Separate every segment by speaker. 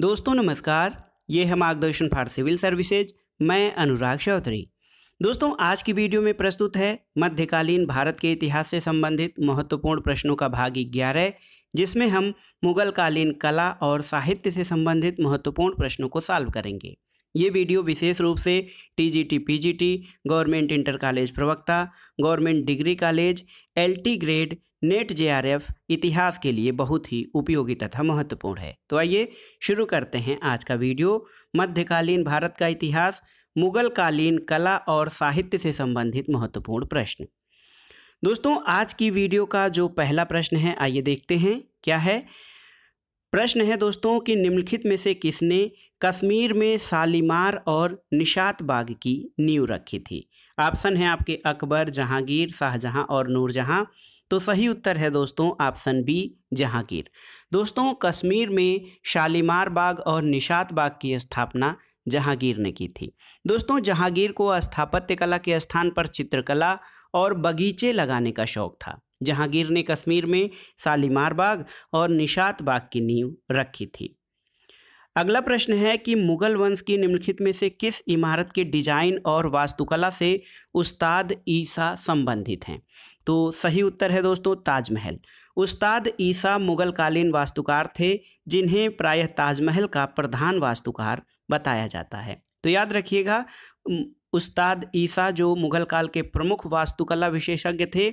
Speaker 1: दोस्तों नमस्कार ये है मार्गदर्शन फॉर सिविल सर्विसेज मैं अनुराग चौधरी दोस्तों आज की वीडियो में प्रस्तुत है मध्यकालीन भारत के इतिहास से संबंधित महत्वपूर्ण प्रश्नों का भाग ग्यारह जिसमें हम मुगलकालीन कला और साहित्य से संबंधित महत्वपूर्ण प्रश्नों को सॉल्व करेंगे ये वीडियो विशेष रूप से TGT PGT government inter college प्रवक्ता government degree college LT grade NET JRF इतिहास के लिए बहुत ही उपयोगी तथा महत्वपूर्ण है तो आइए शुरू करते हैं आज का वीडियो मध्यकालीन भारत का इतिहास मुगलकालीन कला और साहित्य से संबंधित महत्वपूर्ण प्रश्न दोस्तों आज की वीडियो का जो पहला प्रश्न है आइए देखते हैं क्या है प्रश्न है दोस्तों कि निम्नलिखित में से किसने कश्मीर में शालीमार और निशात बाग की नींव रखी थी ऑप्शन है आपके अकबर जहांगीर शाहजहां और नूरजहां तो सही उत्तर है दोस्तों ऑप्शन बी जहांगीर दोस्तों कश्मीर में शालीमार बाग और निशात बाग की स्थापना जहांगीर ने की थी दोस्तों जहांगीर को स्थापत्य कला के स्थान पर चित्रकला और बगीचे लगाने का शौक था जहांगीर ने कश्मीर में शालीमार बाग और निशात बाग की नींव रखी थी अगला प्रश्न है कि मुगल वंश की निम्नलिखित में से किस इमारत के डिजाइन और वास्तुकला से उस्ताद ईसा संबंधित हैं तो सही उत्तर है दोस्तों ताजमहल उस्ताद ईसा मुगल कालीन वास्तुकार थे जिन्हें प्रायः ताजमहल का प्रधान वास्तुकार बताया जाता है तो याद रखिएगा उस्ताद ईसा जो मुग़ल काल के प्रमुख वास्तुकला विशेषज्ञ थे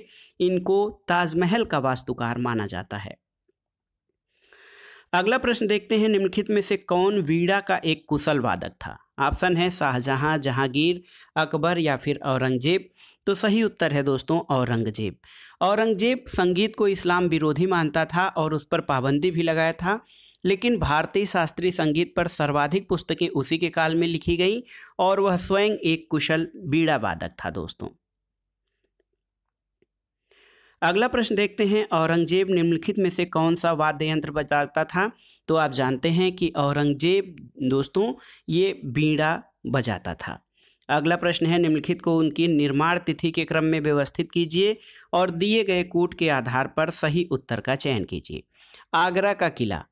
Speaker 1: इनको ताजमहल का वास्तुकार माना जाता है अगला प्रश्न देखते हैं निम्नलिखित में से कौन वीड़ा का एक कुशल वादक था ऑप्शन है शाहजहां जहांगीर अकबर या फिर औरंगजेब तो सही उत्तर है दोस्तों औरंगजेब औरंगजेब संगीत को इस्लाम विरोधी मानता था और उस पर पाबंदी भी लगाया था लेकिन भारतीय शास्त्रीय संगीत पर सर्वाधिक पुस्तकें उसी के काल में लिखी गईं और वह स्वयं एक कुशल बीड़ा वादक था दोस्तों अगला प्रश्न देखते हैं औरंगजेब निम्नलिखित में से कौन सा वाद्य यंत्र बजाता था तो आप जानते हैं कि औरंगजेब दोस्तों ये बीड़ा बजाता था अगला प्रश्न है निम्नलिखित को उनकी निर्माण तिथि के क्रम में व्यवस्थित कीजिए और दिए गए कूट के आधार पर सही उत्तर का चयन कीजिए आगरा का किला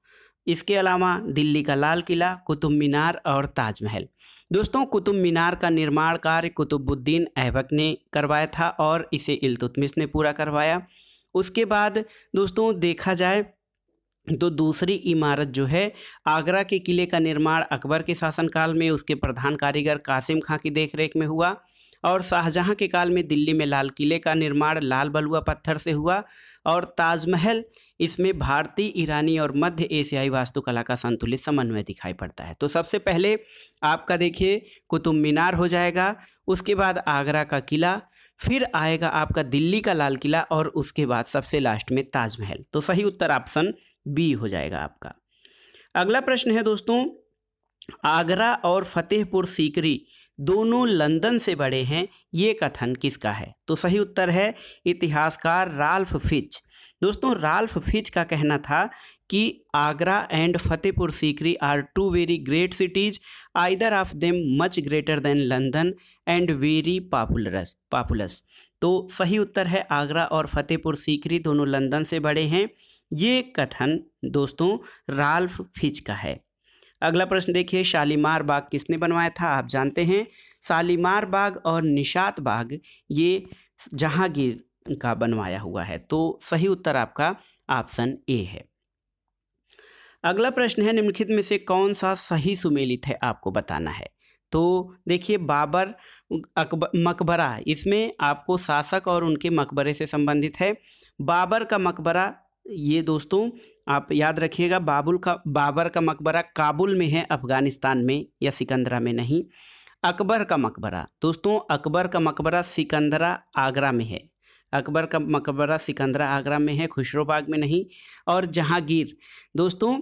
Speaker 1: इसके अलावा दिल्ली का लाल किला कुतुब मीनार और ताजमहल दोस्तों कुतुब मीनार का निर्माण कार्य कुतुबुद्दीन ऐबक ने करवाया था और इसे इलतुतमिश ने पूरा करवाया उसके बाद दोस्तों देखा जाए तो दूसरी इमारत जो है आगरा के किले का निर्माण अकबर के शासनकाल में उसके प्रधान कारीगर कासिम खां की देखरेख में हुआ और शाहजहाँ के काल में दिल्ली में लाल किले का निर्माण लाल बलुआ पत्थर से हुआ और ताजमहल इसमें भारतीय ईरानी और मध्य एशियाई वास्तुकला का संतुलित समन्वय दिखाई पड़ता है तो सबसे पहले आपका देखिए कुतुब मीनार हो जाएगा उसके बाद आगरा का किला फिर आएगा आपका दिल्ली का लाल किला और उसके बाद सबसे लास्ट में ताजमहल तो सही उत्तर ऑप्शन बी हो जाएगा आपका अगला प्रश्न है दोस्तों आगरा और फतेहपुर सीकरी दोनों लंदन से बड़े हैं ये कथन किसका है तो सही उत्तर है इतिहासकार राल्फ फिच दोस्तों राल्फ फिच का कहना था कि Agra and Fatehpur Sikri are two very great cities either of them much greater than London and very populous populous तो सही उत्तर है आगरा और फतेहपुर सीकरी दोनों लंदन से बड़े हैं ये कथन दोस्तों राल्फ फिच का है अगला प्रश्न देखिए शालीमार बाग किसने बनवाया था आप जानते हैं शालीमार बाग और निषाद बाग ये जहांगीर का बनवाया हुआ है तो सही उत्तर आपका ऑप्शन ए है अगला प्रश्न है निम्नलिखित में से कौन सा सही सुमेलित है आपको बताना है तो देखिए बाबर अकबर मकबरा इसमें आपको शासक और उनके मकबरे से संबंधित है बाबर का मकबरा ये दोस्तों आप याद रखिएगा बाबुल का बाबर का मकबरा काबुल में है अफ़गानिस्तान में या सिकंदरा में नहीं अकबर का मकबरा दोस्तों अकबर का मकबरा सिकंदरा आगरा में है अकबर का मकबरा सिकंदरा आगरा में है खुशरोबाग में नहीं और जहांगीर दोस्तों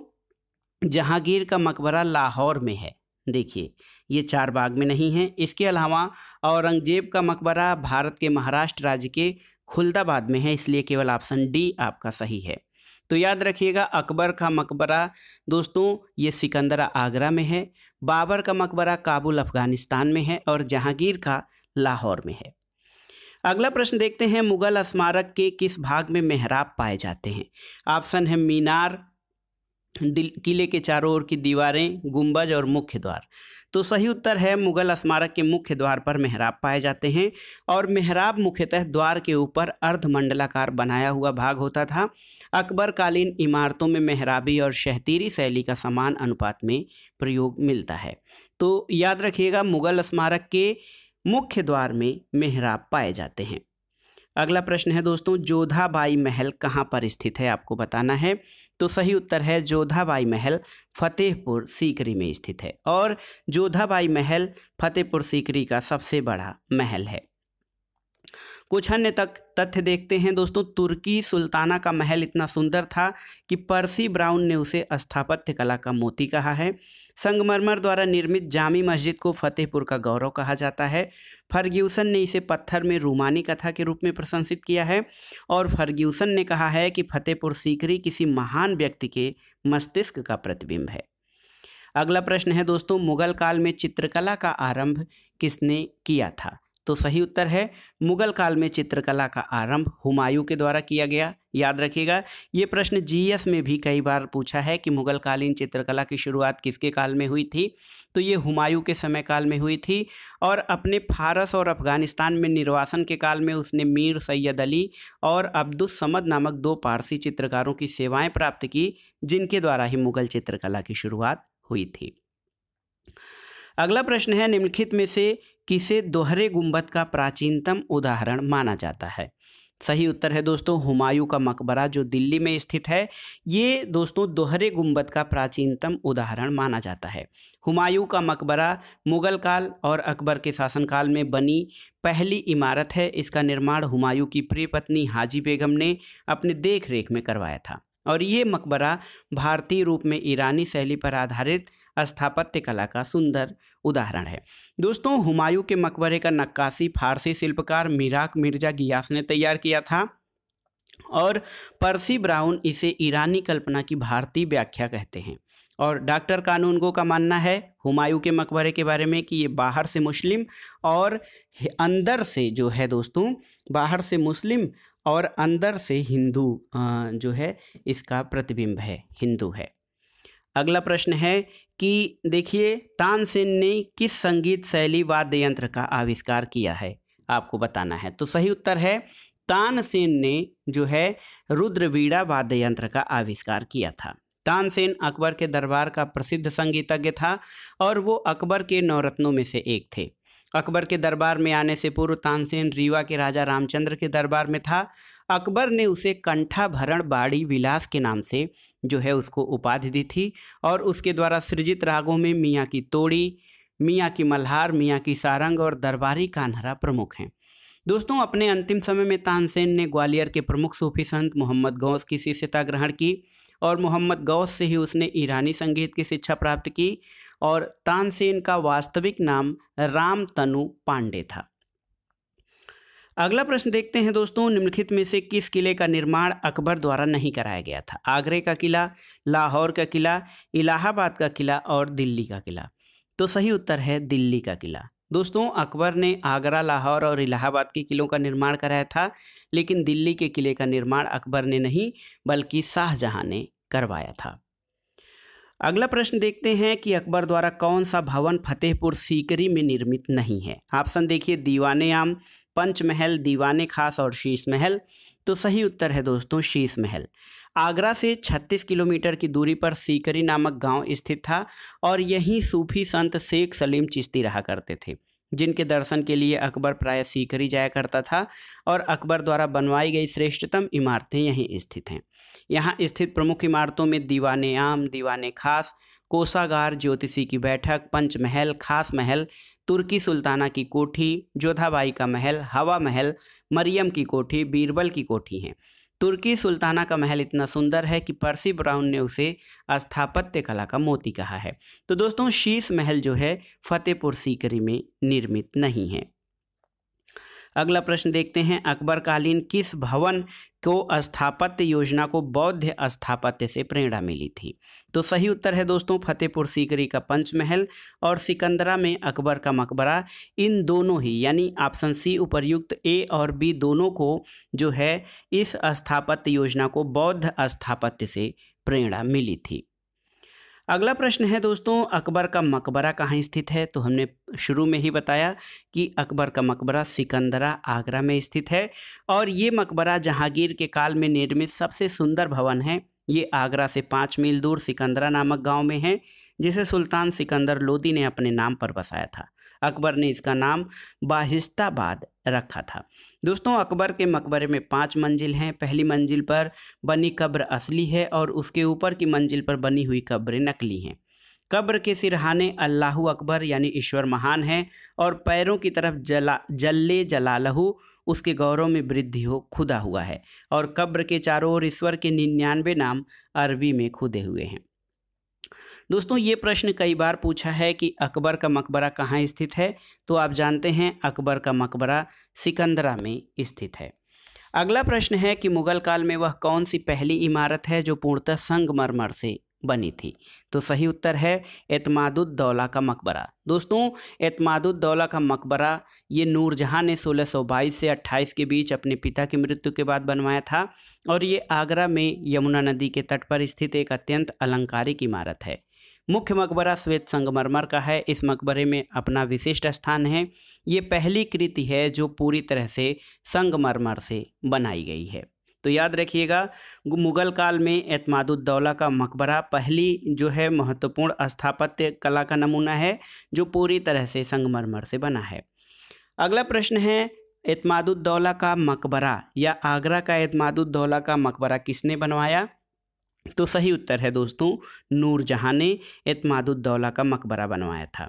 Speaker 1: जहांगीर का मकबरा लाहौर में है देखिए ये चार बाग में नहीं है इसके अलावा औरंगजेब का मकबरा भारत के महाराष्ट्र राज्य के खुलदाबाद में है इसलिए केवल ऑप्शन डी आपका सही है तो याद रखिएगा अकबर का मकबरा दोस्तों ये सिकंदरा आगरा में है बाबर का मकबरा काबुल अफगानिस्तान में है और जहांगीर का लाहौर में है अगला प्रश्न देखते हैं मुगल स्मारक के किस भाग में मेहराब पाए जाते हैं ऑप्शन है मीनार किले के चारों ओर की दीवारें गुंबज और मुख्य द्वार तो सही उत्तर है मुगल स्मारक के मुख्य द्वार पर मेहराब पाए जाते हैं और मेहराब मुख्यतः द्वार के ऊपर अर्धमंडलाकार बनाया हुआ भाग होता था अकबर कालीन इमारतों में मेहराबी और शहतीरी शैली का समान अनुपात में प्रयोग मिलता है तो याद रखिएगा मुगल स्मारक के मुख्य द्वार में मेहराब पाए जाते हैं अगला प्रश्न है दोस्तों जोधाबाई महल कहाँ पर स्थित है आपको बताना है तो सही उत्तर है जोधाबाई महल फतेहपुर सीकरी में स्थित है और जोधाबाई महल फतेहपुर सीकरी का सबसे बड़ा महल है कुछ अन्य तक तथ्य देखते हैं दोस्तों तुर्की सुल्ताना का महल इतना सुंदर था कि पर्सी ब्राउन ने उसे स्थापत्य कला का मोती कहा है संगमरमर द्वारा निर्मित जामी मस्जिद को फतेहपुर का गौरव कहा जाता है फर्ग्यूसन ने इसे पत्थर में रूमानी कथा के रूप में प्रशंसित किया है और फर्ग्यूसन ने कहा है कि फतेहपुर सीकरी किसी महान व्यक्ति के मस्तिष्क का प्रतिबिंब है अगला प्रश्न है दोस्तों मुगल काल में चित्रकला का आरंभ किसने किया था तो सही उत्तर है मुगल काल में चित्रकला का आरंभ हुमायूं के द्वारा किया गया याद रखिएगा ये प्रश्न जीएस में भी कई बार पूछा है कि मुगलकालीन चित्रकला की शुरुआत किसके काल में हुई थी तो ये हुमायूं के समय काल में हुई थी और अपने फारस और अफगानिस्तान में निर्वासन के काल में उसने मीर सैयद अली और अब्दुलसमद नामक दो पारसी चित्रकारों की सेवाएँ प्राप्त की जिनके द्वारा ही मुगल चित्रकला की शुरुआत हुई थी अगला प्रश्न है निम्नलिखित में से किसे दोहरे गुंबद का प्राचीनतम उदाहरण माना जाता है सही उत्तर है दोस्तों हुमायूं का मकबरा जो दिल्ली में स्थित है ये दोस्तों दोहरे गुंबद का प्राचीनतम उदाहरण माना जाता है हुमायूं का मकबरा मुगल काल और अकबर के शासनकाल में बनी पहली इमारत है इसका निर्माण हुमायूं की प्रिय पत्नी हाजी बेगम ने अपने देख रेख में करवाया था और ये मकबरा भारतीय रूप में ईरानी शैली पर आधारित स्थापत्य कला का सुंदर उदाहरण है दोस्तों हुमायूं के मकबरे का नक्काशी फारसी शिल्पकार मीराक मिर्जा गियास ने तैयार किया था और पर्सी ब्राउन इसे ईरानी कल्पना की भारतीय व्याख्या कहते हैं और डॉक्टर कानूनगो का मानना है हुमायूं के मकबरे के बारे में कि ये बाहर से मुस्लिम और अंदर से जो है दोस्तों बाहर से मुस्लिम और अंदर से हिंदू जो है इसका प्रतिबिंब है हिंदू है अगला प्रश्न है कि देखिए तानसेन ने किस संगीत शैली वाद्य यंत्र का आविष्कार किया है आपको बताना है तो सही उत्तर है तानसेन ने जो है रुद्रवीड़ा वाद्य यंत्र का आविष्कार किया था तानसेन अकबर के दरबार का प्रसिद्ध संगीतज्ञ था और वो अकबर के नवरत्नों में से एक थे अकबर के दरबार में आने से पूर्व तानसेन रीवा के राजा रामचंद्र के दरबार में था अकबर ने उसे कंठाभरण बाड़ी विलास के नाम से जो है उसको उपाधि दी थी और उसके द्वारा सृजित रागों में मियाँ की तोड़ी मियाँ की मल्हार मियाँ की सारंग और दरबारी कान्हरा प्रमुख हैं दोस्तों अपने अंतिम समय में तानसेन ने ग्वालियर के प्रमुख सूफी संत मोहम्मद गौस की शिष्यता ग्रहण की और मोहम्मद गौस से ही उसने ईरानी संगीत की शिक्षा प्राप्त की और तानसेन का वास्तविक नाम राम तनु पांडे था अगला प्रश्न देखते हैं दोस्तों निम्नलिखित में से किस किले का निर्माण अकबर द्वारा नहीं कराया गया था आगरे का किला लाहौर का किला इलाहाबाद का किला और दिल्ली का किला तो सही उत्तर है दिल्ली का किला दोस्तों अकबर ने आगरा लाहौर और इलाहाबाद के किलों का निर्माण कराया था लेकिन दिल्ली के किले का निर्माण अकबर ने नहीं बल्कि शाहजहाँ ने करवाया था अगला प्रश्न देखते हैं कि अकबर द्वारा कौन सा भवन फतेहपुर सीकरी में निर्मित नहीं है ऑप्शन देखिए दीवाने आम पंचमहल दीवाने खास और शीश महल तो सही उत्तर है दोस्तों शीश महल आगरा से 36 किलोमीटर की दूरी पर सीकरी नामक गांव स्थित था और यहीं सूफी संत शेख सलीम चिश्ती रहा करते थे जिनके दर्शन के लिए अकबर प्राय ही जाया करता था और अकबर द्वारा बनवाई गई श्रेष्ठतम इमारतें यहीं स्थित हैं यहाँ स्थित प्रमुख इमारतों में दीवान आम दीवान खास कोसागार ज्योतिषी की बैठक पंचमहल खास महल तुर्की सुल्ताना की कोठी जोधाबाई का महल हवा महल मरियम की कोठी बीरबल की कोठी हैं तुर्की सुल्ताना का महल इतना सुंदर है कि पर्सी ब्राउन ने उसे स्थापत्य कला का मोती कहा है तो दोस्तों शीश महल जो है फतेहपुर सीकरी में निर्मित नहीं है अगला प्रश्न देखते हैं अकबर कालीन किस भवन को स्थापत्य योजना को बौद्ध स्थापत्य से प्रेरणा मिली थी तो सही उत्तर है दोस्तों फतेहपुर सीकरी का पंचमहल और सिकंदरा में अकबर का मकबरा इन दोनों ही यानी ऑप्शन सी उपरयुक्त ए और बी दोनों को जो है इस स्थापत्य योजना को बौद्ध स्थापत्य से प्रेरणा मिली थी अगला प्रश्न है दोस्तों अकबर का मकबरा कहाँ स्थित है तो हमने शुरू में ही बताया कि अकबर का मकबरा सिकंदरा आगरा में स्थित है और ये मकबरा जहांगीर के काल में निर्मित सबसे सुंदर भवन है ये आगरा से पाँच मील दूर सिकंदरा नामक गांव में है जिसे सुल्तान सिकंदर लोदी ने अपने नाम पर बसाया था अकबर ने इसका नाम बाहिस्ताबाद रखा था दोस्तों अकबर के मकबरे में पांच मंजिल हैं पहली मंजिल पर बनी कब्र असली है और उसके ऊपर की मंजिल पर बनी हुई कब्रें नकली हैं कब्र के सिरहाने अल्लाह अकबर यानी ईश्वर महान हैं और पैरों की तरफ जला जल्ले जलालहू उसके गौरव में वृद्धि हो खुदा हुआ है और कब्र के चारों ओर ईश्वर के निन्यानवे नाम अरबी में खुदे हुए हैं दोस्तों ये प्रश्न कई बार पूछा है कि अकबर का मकबरा कहाँ स्थित है तो आप जानते हैं अकबर का मकबरा सिकंदरा में स्थित है अगला प्रश्न है कि मुगल काल में वह कौन सी पहली इमारत है जो पूर्णतः संगमरमर से बनी थी तो सही उत्तर है एतमादुद्दौला का मकबरा दोस्तों एतमादुद्दौला का मकबरा ये नूरजहाँ ने 1622 से 28 के बीच अपने पिता की मृत्यु के बाद बनवाया था और ये आगरा में यमुना नदी के तट पर स्थित एक अत्यंत अलंकारिक इमारत है मुख्य मकबरा श्वेत संगमरमर का है इस मकबरे में अपना विशिष्ट स्थान है ये पहली कृति है जो पूरी तरह से संगमरमर से बनाई गई है तो याद रखिएगा मुग़ल काल में एतमादुद्दौला का मकबरा पहली जो है महत्वपूर्ण स्थापत्य कला का नमूना है जो पूरी तरह से संगमरमर से बना है अगला प्रश्न है एतमादुद्दौला का मकबरा या आगरा का एतमादुद्दौला का मकबरा किसने बनवाया तो सही उत्तर है दोस्तों नूरजहाँ ने एतमादुद्दौला का मकबरा बनवाया था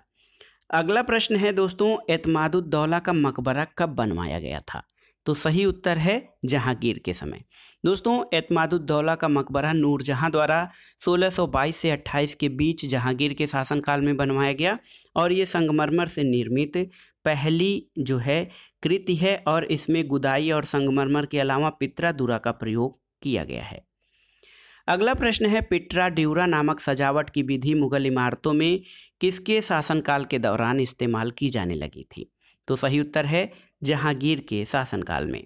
Speaker 1: अगला प्रश्न है दोस्तों एतमादुद्दौला का मकबरा कब बनवाया गया था तो सही उत्तर है जहांगीर के समय दोस्तों एतमादुद्दौला का मकबरा नूरजहाँ द्वारा 1622 से 28 के बीच जहांगीर के शासनकाल में बनवाया गया और ये संगमरमर से निर्मित पहली जो है कृति है और इसमें गुदाई और संगमरमर के अलावा पित्रा दुरा का प्रयोग किया गया है अगला प्रश्न है पिट्रा ड्यूरा नामक सजावट की विधि मुगल इमारतों में किसके शासनकाल के दौरान इस्तेमाल की जाने लगी थी तो सही उत्तर है जहांगीर के शासनकाल में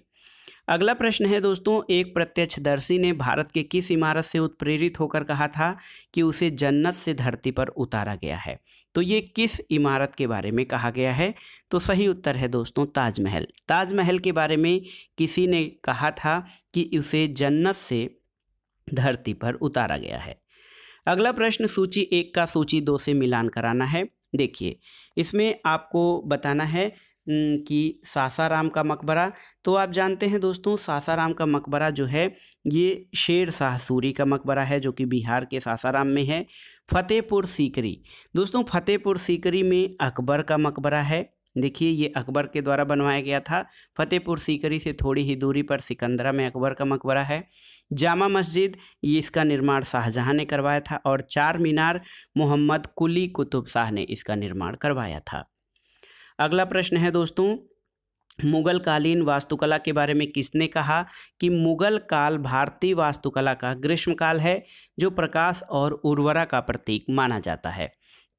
Speaker 1: अगला प्रश्न है दोस्तों एक प्रत्यक्षदर्शी ने भारत के किस इमारत से उत्प्रेरित होकर कहा था कि उसे जन्नत से धरती पर उतारा गया है तो ये किस इमारत के बारे में कहा गया है तो सही उत्तर है दोस्तों ताजमहल ताजमहल के बारे में किसी ने कहा था कि उसे जन्नत से धरती पर उतारा गया है अगला प्रश्न सूची एक का सूची दो से मिलान कराना है देखिए इसमें आपको बताना है कि सासाराम का मकबरा तो आप जानते हैं दोस्तों सासाराम का मकबरा जो है ये शेर शाह सूरी का मकबरा है जो कि बिहार के सासाराम में है फतेहपुर सीकरी दोस्तों फतेहपुर सीकरी में अकबर का मकबरा है देखिए ये अकबर के द्वारा बनवाया गया था फतेहपुर सीकरी से थोड़ी ही दूरी पर सिकंदरा में अकबर का मकबरा है जामा मस्जिद ये इसका निर्माण शाहजहाँ ने करवाया था और चार मीनार मोहम्मद कुली कुतुब शाह ने इसका निर्माण करवाया था अगला प्रश्न है दोस्तों मुगल कालीन वास्तुकला के बारे में किसने कहा कि मुगल काल भारतीय वास्तुकला का ग्रीष्मकाल है जो प्रकाश और उर्वरा का प्रतीक माना जाता है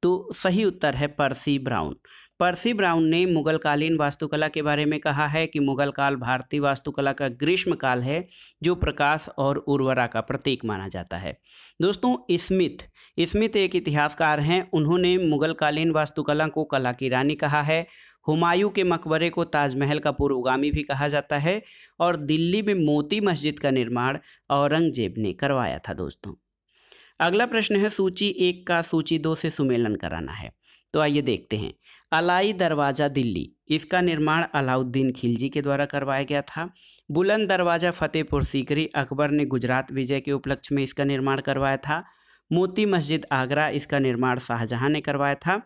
Speaker 1: तो सही उत्तर है पर्सी ब्राउन पर्सी ब्राउन ने मुगल कालीन वास्तुकला के बारे में कहा है कि मुगल काल भारतीय वास्तुकला का ग्रीष्म काल है जो प्रकाश और उर्वरा का प्रतीक माना जाता है दोस्तों स्मिथ स्मिथ तो एक इतिहासकार हैं उन्होंने मुगलकालीन वास्तुकला को कला की रानी कहा है हुमायूं के मकबरे को ताजमहल का पूर्वगामी भी कहा जाता है और दिल्ली में मोती मस्जिद का निर्माण औरंगजेब ने करवाया था दोस्तों अगला प्रश्न है सूची एक का सूची दो से सुमेलन कराना है तो आइए देखते हैं अलाई दरवाज़ा दिल्ली इसका निर्माण अलाउद्दीन खिलजी के द्वारा करवाया गया था बुलंद दरवाज़ा फतेहपुर सीकरी अकबर ने गुजरात विजय के उपलक्ष्य में इसका निर्माण करवाया था मोती मस्जिद आगरा इसका निर्माण शाहजहाँ ने करवाया था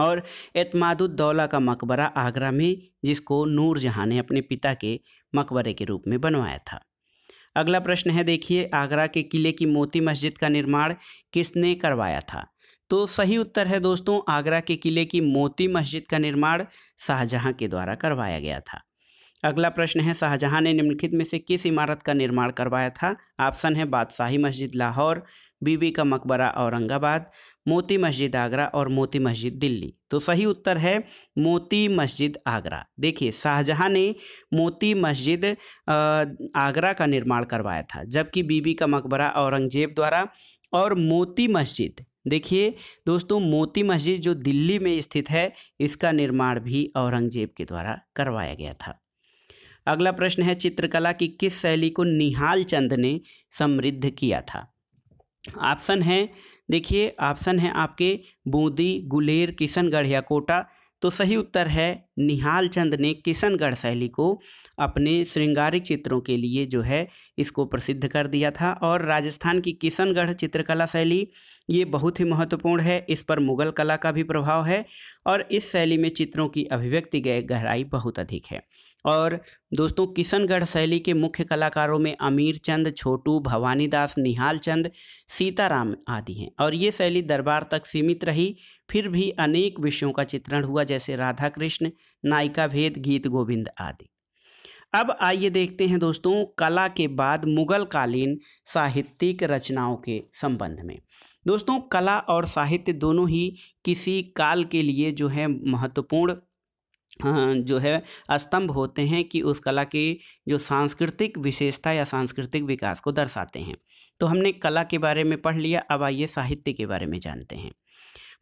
Speaker 1: और एतमादुद्दौला का मकबरा आगरा में जिसको नूरजहाँ ने अपने पिता के मकबरे के रूप में बनवाया था अगला प्रश्न है देखिए आगरा के किले की मोती मस्जिद का निर्माण किसने करवाया था तो सही उत्तर है दोस्तों आगरा के किले की मोती मस्जिद का निर्माण शाहजहाँ के द्वारा करवाया गया था अगला प्रश्न है शाहजहाँ ने निम्नलिखित में से किस इमारत का निर्माण करवाया था ऑप्शन है बादशाही मस्जिद लाहौर बीबी का मकबरा औरंगाबाद मोती मस्जिद आगरा और मोती मस्जिद दिल्ली तो सही उत्तर है मोती मस्जिद आगरा देखिए शाहजहाँ ने मोती मस्जिद आगरा का निर्माण करवाया था जबकि बीबी का मकबरा औरंगजेब द्वारा और मोती मस्जिद देखिए दोस्तों मोती मस्जिद जो दिल्ली में स्थित है इसका निर्माण भी औरंगजेब के द्वारा करवाया गया था अगला प्रश्न है चित्रकला की किस शैली को निहाल चंद ने समृद्ध किया था ऑप्शन है देखिए ऑप्शन है आपके बूंदी गुलेर किशनगढ़ या कोटा तो सही उत्तर है निहाल चंद ने किशनगढ़ शैली को अपने श्रृंगारिक चित्रों के लिए जो है इसको प्रसिद्ध कर दिया था और राजस्थान की किशनगढ़ चित्रकला शैली ये बहुत ही महत्वपूर्ण है इस पर मुगल कला का भी प्रभाव है और इस शैली में चित्रों की अभिव्यक्ति गहराई बहुत अधिक है और दोस्तों किशनगढ़ शैली के मुख्य कलाकारों में अमीर चंद छोटू भवानीदास निहाल चंद सीताराम आदि हैं और ये शैली दरबार तक सीमित रही फिर भी अनेक विषयों का चित्रण हुआ जैसे राधा कृष्ण नायिका भेद गीत गोविंद आदि अब आइए देखते हैं दोस्तों कला के बाद मुगल कालीन साहित्यिक रचनाओं के संबंध में दोस्तों कला और साहित्य दोनों ही किसी काल के लिए जो है महत्वपूर्ण जो है स्तंभ होते हैं कि उस कला की जो सांस्कृतिक विशेषता या सांस्कृतिक विकास को दर्शाते हैं तो हमने कला के बारे में पढ़ लिया अब आइए साहित्य के बारे में जानते हैं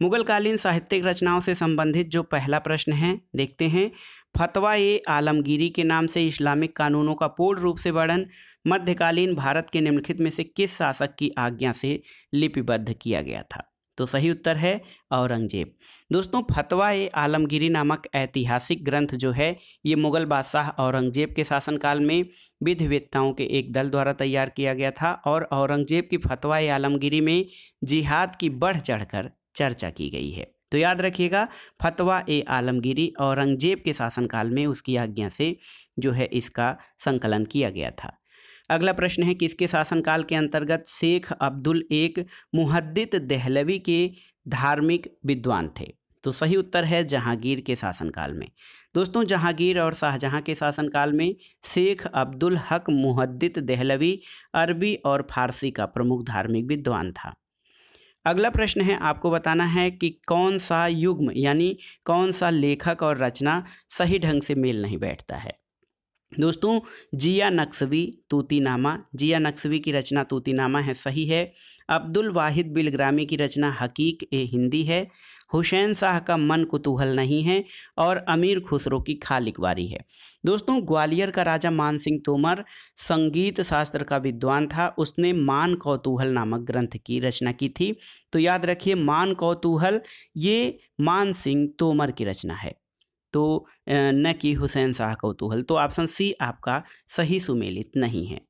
Speaker 1: मुगलकालीन साहित्यिक रचनाओं से संबंधित जो पहला प्रश्न है देखते हैं फतवा ए आलमगीरी के नाम से इस्लामिक कानूनों का पूर्ण रूप से वर्णन मध्यकालीन भारत के निम्नलिखित में से किस शासक की आज्ञा से लिपिबद्ध किया गया था तो सही उत्तर है औरंगजेब दोस्तों फतवा ए आलमगिरी नामक ऐतिहासिक ग्रंथ जो है ये मुग़ल बादशाह औरंगजेब के शासनकाल में विधि वेत्ताओं के एक दल द्वारा तैयार किया गया था और औरंगजेब की फतवा ए आलमगिरी में जिहाद की बढ़ चढ़कर चर्चा की गई है तो याद रखिएगा फतवा ए आलमगिरी औरंगजेब के शासनकाल में उसकी आज्ञा से जो है इसका संकलन किया गया था अगला प्रश्न है किसके शासनकाल के अंतर्गत शेख अब्दुल एक मुहद्दित दहलवी के धार्मिक विद्वान थे तो सही उत्तर है जहांगीर के शासनकाल में दोस्तों जहांगीर और शाहजहां के शासनकाल में शेख अब्दुल हक मुहद्दित दहलवी अरबी और फारसी का प्रमुख धार्मिक विद्वान था अगला प्रश्न है आपको बताना है कि कौन सा युग्म यानी कौन सा लेखक और रचना सही ढंग से मेल नहीं बैठता है दोस्तों जिया नक्सवी तूतीनामा जिया नक्सवी की रचना तूतीनामा है सही है अब्दुल वाहिद बिलग्रामी की रचना हकीक ए हिंदी है हुसैन शाह का मन कुतूहल नहीं है और अमीर खुसरो की खालिकवारी है दोस्तों ग्वालियर का राजा मान सिंह तोमर संगीत शास्त्र का विद्वान था उसने मान कौतूहल नामक ग्रंथ की रचना की थी तो याद रखिए मान कौतूहल ये मान सिंह तोमर की रचना है तो न कि हुसैन शाह कौतूहल तो ऑप्शन सी आपका सही सुमेलित नहीं है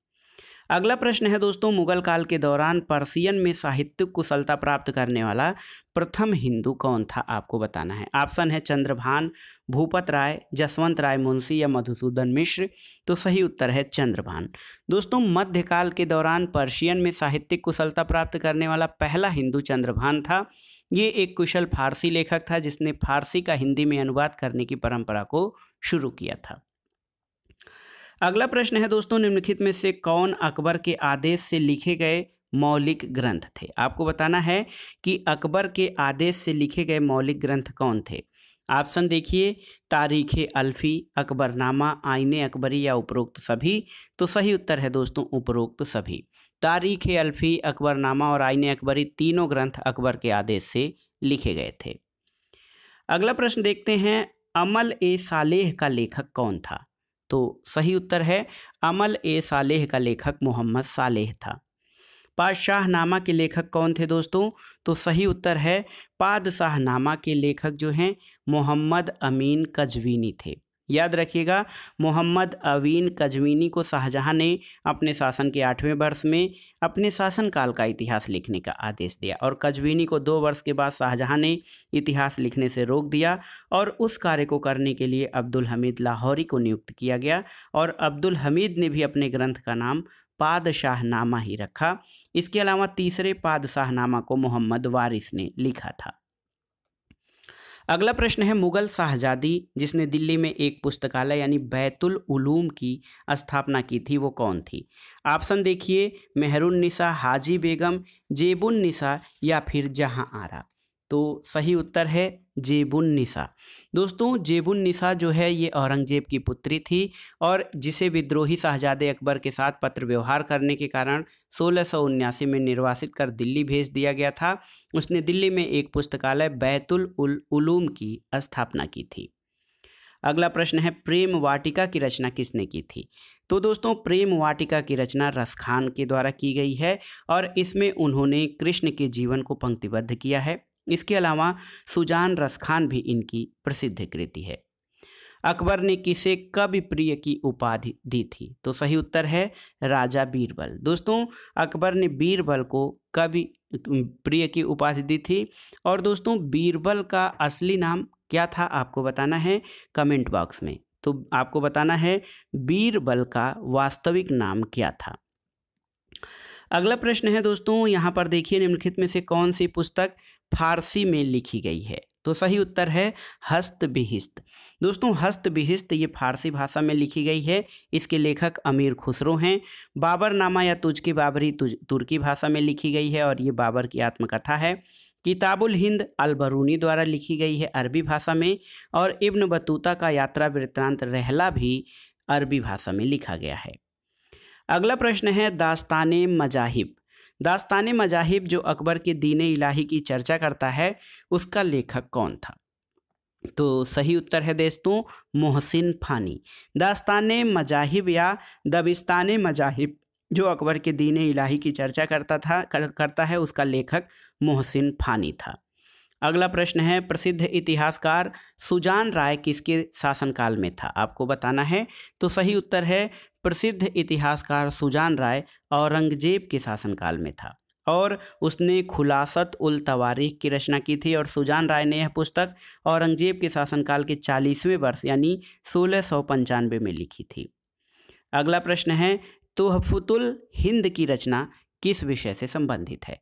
Speaker 1: अगला प्रश्न है दोस्तों मुगल काल के दौरान पर्सियन में साहित्यिक कुशलता प्राप्त करने वाला प्रथम हिंदू कौन था आपको बताना है ऑप्शन है चंद्रभान भूपत राय जसवंत राय मुंशी या मधुसूदन मिश्र तो सही उत्तर है चंद्रभान दोस्तों मध्यकाल के दौरान पर्शियन में साहित्यिक कुशलता प्राप्त करने वाला पहला हिंदू चंद्रभान था ये एक कुशल फारसी लेखक था जिसने फारसी का हिंदी में अनुवाद करने की परंपरा को शुरू किया था अगला प्रश्न है दोस्तों निम्नलिखित में से कौन अकबर के आदेश से लिखे गए मौलिक ग्रंथ थे आपको बताना है कि अकबर के आदेश से लिखे गए मौलिक ग्रंथ कौन थे ऑप्शन देखिए तारीख अल्फी अकबरनामा आईने अकबरी या उपरोक्त सभी तो सही उत्तर है दोस्तों उपरोक्त सभी तारीख अल्फी अकबरनामा और आइन अकबरी तीनों ग्रंथ अकबर के आदेश से लिखे गए थे अगला प्रश्न देखते हैं अमल ए सालेह का लेखक कौन था तो सही उत्तर है अमल ए सालेह का लेखक मोहम्मद सालेह था पादशाह नामा के लेखक कौन थे दोस्तों तो सही उत्तर है पादशाह नामा के लेखक जो हैं मोहम्मद अमीन कजवीनी थे याद रखिएगा मोहम्मद अवीन कजमीनी को शाहजहाँ ने अपने शासन के आठवें वर्ष में अपने शासनकाल का इतिहास लिखने का आदेश दिया और कजमीनी को दो वर्ष के बाद शाहजहाँ ने इतिहास लिखने से रोक दिया और उस कार्य को करने के लिए अब्दुल हमीद लाहौरी को नियुक्त किया गया और अब्दुल हमीद ने भी अपने ग्रंथ का नाम पादशाहनामा ही रखा इसके अलावा तीसरे पादशाहनामा को मोहम्मद वारिस ने लिखा था अगला प्रश्न है मुगल शाहजादी जिसने दिल्ली में एक पुस्तकालय यानी बैतुल उलूम की स्थापना की थी वो कौन थी ऑप्शन देखिए मेहरुन निसा हाजी बेगम जेबुन निसा या फिर जहां आरा तो सही उत्तर है जेबुन निशा दोस्तों जेबुन निशा जो है ये औरंगजेब की पुत्री थी और जिसे विद्रोही शाहजादे अकबर के साथ पत्र व्यवहार करने के कारण सोलह में निर्वासित कर दिल्ली भेज दिया गया था उसने दिल्ली में एक पुस्तकालय बैतुल उल उलूम की स्थापना की थी अगला प्रश्न है प्रेम वाटिका की रचना किसने की थी तो दोस्तों प्रेम वाटिका की रचना रसखान के द्वारा की गई है और इसमें उन्होंने कृष्ण के जीवन को पंक्तिबद्ध किया है इसके अलावा सुजान रसखान भी इनकी प्रसिद्ध कृति है अकबर ने किसे कवि प्रिय की उपाधि दी थी तो सही उत्तर है राजा बीरबल दोस्तों अकबर ने बीरबल को कवि प्रिय की उपाधि दी थी और दोस्तों बीरबल का असली नाम क्या था आपको बताना है कमेंट बॉक्स में तो आपको बताना है बीरबल का वास्तविक नाम क्या था अगला प्रश्न है दोस्तों यहाँ पर देखिए निम्नलिखित में से कौन सी पुस्तक फारसी में लिखी गई है तो सही उत्तर है हस्त बिहिस्त दोस्तों हस्त बिहिस्त ये फारसी भाषा में लिखी गई है इसके लेखक अमीर खुसरो हैं बाबरनामा या तुजकी बाबरी तुज तुर्की भाषा में लिखी गई है और ये बाबर की आत्मकथा है किताबुल हिंद अलबरूनी द्वारा लिखी गई है अरबी भाषा में और इब्न बतूता का यात्रा वृत्तांत रहला भी अरबी भाषा में लिखा गया है अगला प्रश्न है दास्तान मजाहिब दास्तान मजाहिब जो अकबर के दीन इलाही की चर्चा करता है उसका लेखक कौन था तो सही उत्तर है दोस्तों मोहसिन फानी दास्तान मजाहिब या दबिस्तान मजाहिब जो अकबर के दीन इलाही की चर्चा करता था कर, करता है उसका लेखक मोहसिन फानी था अगला प्रश्न है प्रसिद्ध इतिहासकार सुजान राय किसके शासनकाल में था आपको बताना है तो सही उत्तर है प्रसिद्ध इतिहासकार सुजान राय औरंगजेब के शासनकाल में था और उसने खुलासत उल तवारीख की रचना की थी और सुजान राय ने यह पुस्तक औरंगजेब के शासनकाल के चालीसवें वर्ष यानी सोलह सौ पंचानवे में लिखी थी अगला प्रश्न है तोहफुतुल हिंद की रचना किस विषय से संबंधित है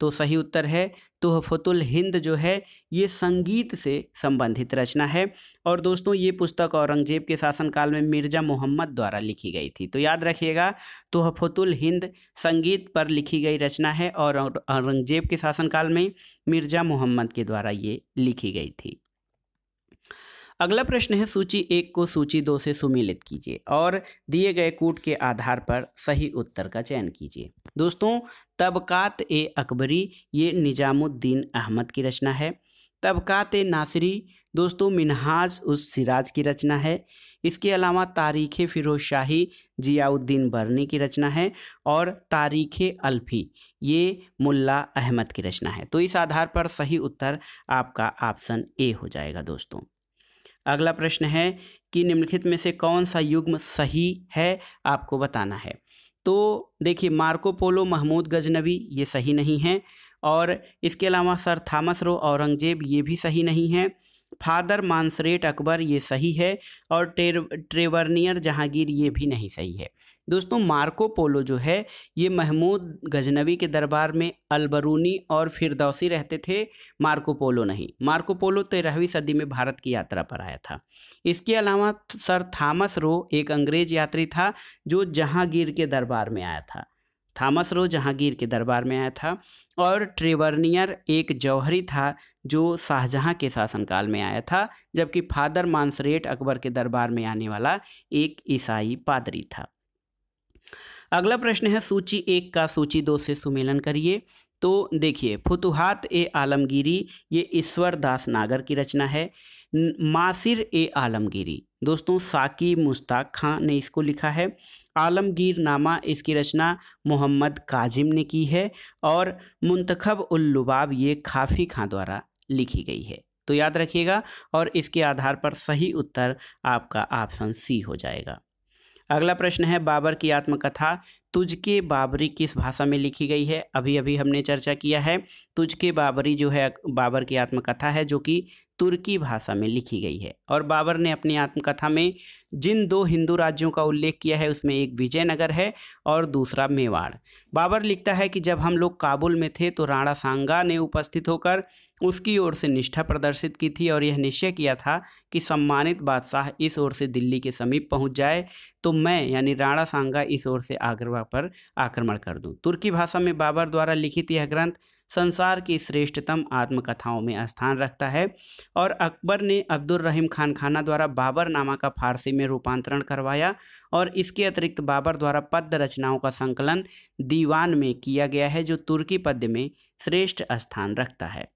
Speaker 1: तो सही उत्तर है तुहफतुल तो हिंद जो है ये संगीत से संबंधित रचना है और दोस्तों ये पुस्तक औरंगजेब के शासनकाल में मिर्ज़ा मोहम्मद द्वारा लिखी गई थी तो याद रखिएगा तोहफतुल हिंद संगीत पर लिखी गई रचना है और औरंगजेब के शासनकाल में मिर्ज़ा मोहम्मद के द्वारा ये लिखी गई थी अगला प्रश्न है सूची एक को सूची दो से सुमिलित कीजिए और दिए गए कूट के आधार पर सही उत्तर का चयन कीजिए दोस्तों तबकात ए अकबरी ये निजामुद्दीन अहमद की रचना है तबकात ए नासरी दोस्तों मिनहाज उस सिराज की रचना है इसके अलावा तारीख़ फ़िरोज शाही जियाउद्दीन बरनी की रचना है और तारीख़ अल्फ़ी ये मुल्ला अहमद की रचना है तो इस आधार पर सही उत्तर आपका ऑप्शन ए हो जाएगा दोस्तों अगला प्रश्न है कि निम्नलिखित में से कौन सा युग्म सही है आपको बताना है तो देखिए मार्को पोलो महमूद गजनवी ये सही नहीं है और इसके अलावा सर थामस रो औरंगजेब ये भी सही नहीं है फादर मानसरेट अकबर ये सही है और ट्रेवर्नियर जहांगीर ये भी नहीं सही है दोस्तों मार्को पोलो जो है ये महमूद गजनवी के दरबार में अलबरूनी और फिरदौसी रहते थे मार्को पोलो नहीं मार्को पोलो तेरहवीं सदी में भारत की यात्रा पर आया था इसके अलावा सर थामस रो एक अंग्रेज यात्री था जो जहांगीर के दरबार में आया था थामस रो जहांगीर के दरबार में आया था और ट्रेवर्नियर एक जौहरी था जो शाहजहां के शासनकाल में आया था जबकि फादर मानसरेट अकबर के दरबार में आने वाला एक ईसाई पादरी था अगला प्रश्न है सूची एक का सूची दो से सुमेलन करिए तो देखिए फुतुहात ए आलमगीरी ये ईश्वर दास नागर की रचना है मासिर ए आलमगीरी दोस्तों साकी मुश्ताक खां ने इसको लिखा है आलमगीर नामा इसकी रचना मोहम्मद काजिम ने की है और मुंतखब उल्लुबाब ये खाफी खां द्वारा लिखी गई है तो याद रखिएगा और इसके आधार पर सही उत्तर आपका ऑप्शन सी हो जाएगा अगला प्रश्न है बाबर की आत्मकथा तुझ के बाबरी किस भाषा में लिखी गई है अभी अभी हमने चर्चा किया है तुझ के बाबरी जो है बाबर की आत्मकथा है जो कि तुर्की भाषा में लिखी गई है और बाबर ने अपनी आत्मकथा में जिन दो हिंदू राज्यों का उल्लेख किया है उसमें एक विजयनगर है और दूसरा मेवाड़ बाबर लिखता है कि जब हम लोग काबुल में थे तो राणा सांगा ने उपस्थित होकर उसकी ओर से निष्ठा प्रदर्शित की थी और यह निश्चय किया था कि सम्मानित बादशाह इस ओर से दिल्ली के समीप पहुंच जाए तो मैं यानी राणा सांगा इस ओर से आगरा पर आक्रमण कर दूं। तुर्की भाषा में बाबर द्वारा लिखित यह ग्रंथ संसार की श्रेष्ठतम आत्मकथाओं में स्थान रखता है और अकबर ने अब्दुल रहीम खान खाना द्वारा बाबर नामा का फारसी में रूपांतरण करवाया और इसके अतिरिक्त बाबर द्वारा पद्य रचनाओं का संकलन दीवान में किया गया है जो तुर्की पद्य में श्रेष्ठ स्थान रखता है